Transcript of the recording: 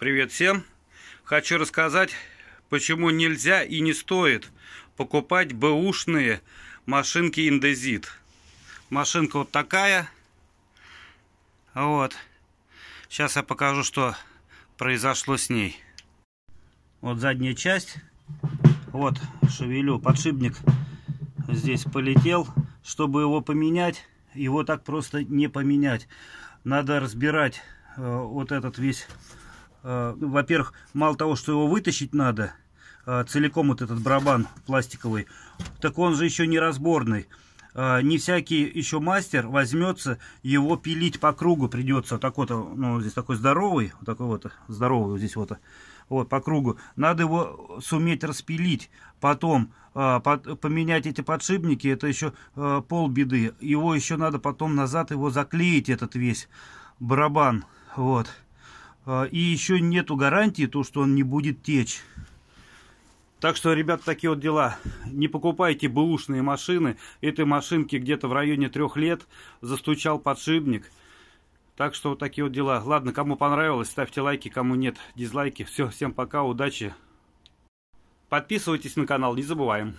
Привет всем! Хочу рассказать, почему нельзя и не стоит покупать бэушные машинки Индезит. Машинка вот такая. Вот. Сейчас я покажу, что произошло с ней. Вот задняя часть. Вот, шевелю. Подшипник здесь полетел. Чтобы его поменять, его так просто не поменять. Надо разбирать э, вот этот весь Э, ну, во-первых, мало того, что его вытащить надо, э, целиком вот этот барабан пластиковый, так он же еще не разборный, э, Не всякий еще мастер возьмется его пилить по кругу придется. Вот такой то ну, здесь такой здоровый, вот такой вот здоровый вот здесь вот, вот по кругу. Надо его суметь распилить. Потом поменять эти подшипники, это еще полбеды. Его еще надо потом назад его заклеить, этот весь барабан. Вот. А, и еще нету гарантии, то, что он не будет течь. Так что, ребят, такие вот дела. Не покупайте бэушные машины. Этой машинке где-то в районе трех лет застучал подшипник. Так что вот такие вот дела. Ладно, кому понравилось, ставьте лайки, кому нет, дизлайки. Все, всем пока, удачи. Подписывайтесь на канал, не забываем.